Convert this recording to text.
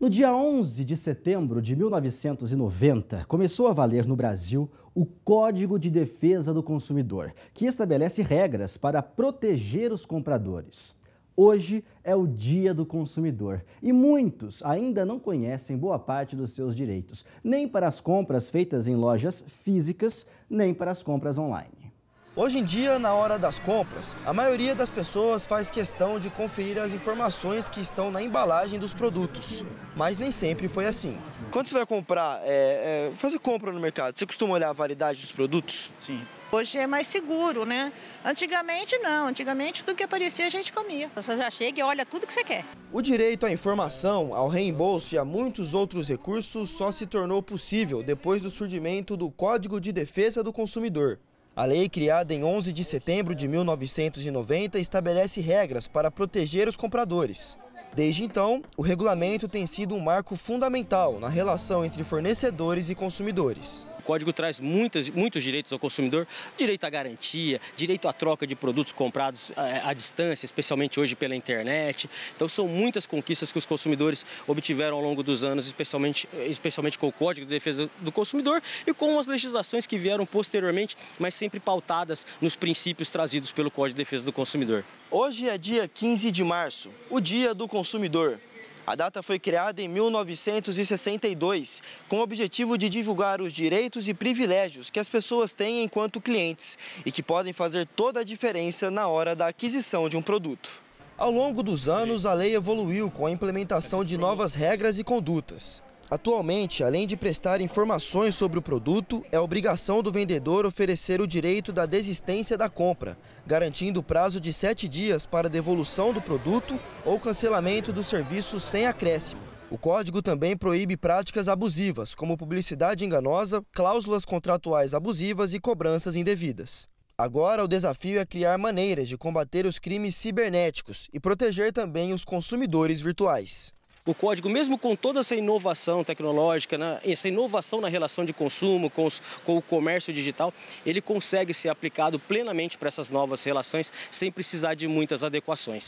No dia 11 de setembro de 1990, começou a valer no Brasil o Código de Defesa do Consumidor, que estabelece regras para proteger os compradores. Hoje é o Dia do Consumidor e muitos ainda não conhecem boa parte dos seus direitos, nem para as compras feitas em lojas físicas, nem para as compras online. Hoje em dia, na hora das compras, a maioria das pessoas faz questão de conferir as informações que estão na embalagem dos produtos. Mas nem sempre foi assim. Quando você vai comprar, é, é, fazer compra no mercado, você costuma olhar a validade dos produtos? Sim. Hoje é mais seguro, né? Antigamente não, antigamente tudo que aparecia a gente comia. Você já chega e olha tudo que você quer. O direito à informação, ao reembolso e a muitos outros recursos só se tornou possível depois do surgimento do Código de Defesa do Consumidor. A lei, criada em 11 de setembro de 1990, estabelece regras para proteger os compradores. Desde então, o regulamento tem sido um marco fundamental na relação entre fornecedores e consumidores código traz muitas, muitos direitos ao consumidor, direito à garantia, direito à troca de produtos comprados à, eh, à distância, especialmente hoje pela internet. Então são muitas conquistas que os consumidores obtiveram ao longo dos anos, especialmente, eh, especialmente com o Código de Defesa do Consumidor e com as legislações que vieram posteriormente, mas sempre pautadas nos princípios trazidos pelo Código de Defesa do Consumidor. Hoje é dia 15 de março, o Dia do Consumidor. A data foi criada em 1962, com o objetivo de divulgar os direitos e privilégios que as pessoas têm enquanto clientes e que podem fazer toda a diferença na hora da aquisição de um produto. Ao longo dos anos, a lei evoluiu com a implementação de novas regras e condutas. Atualmente, além de prestar informações sobre o produto, é obrigação do vendedor oferecer o direito da desistência da compra, garantindo o prazo de sete dias para devolução do produto ou cancelamento do serviço sem acréscimo. O código também proíbe práticas abusivas, como publicidade enganosa, cláusulas contratuais abusivas e cobranças indevidas. Agora, o desafio é criar maneiras de combater os crimes cibernéticos e proteger também os consumidores virtuais. O código, mesmo com toda essa inovação tecnológica, né, essa inovação na relação de consumo com, os, com o comércio digital, ele consegue ser aplicado plenamente para essas novas relações sem precisar de muitas adequações.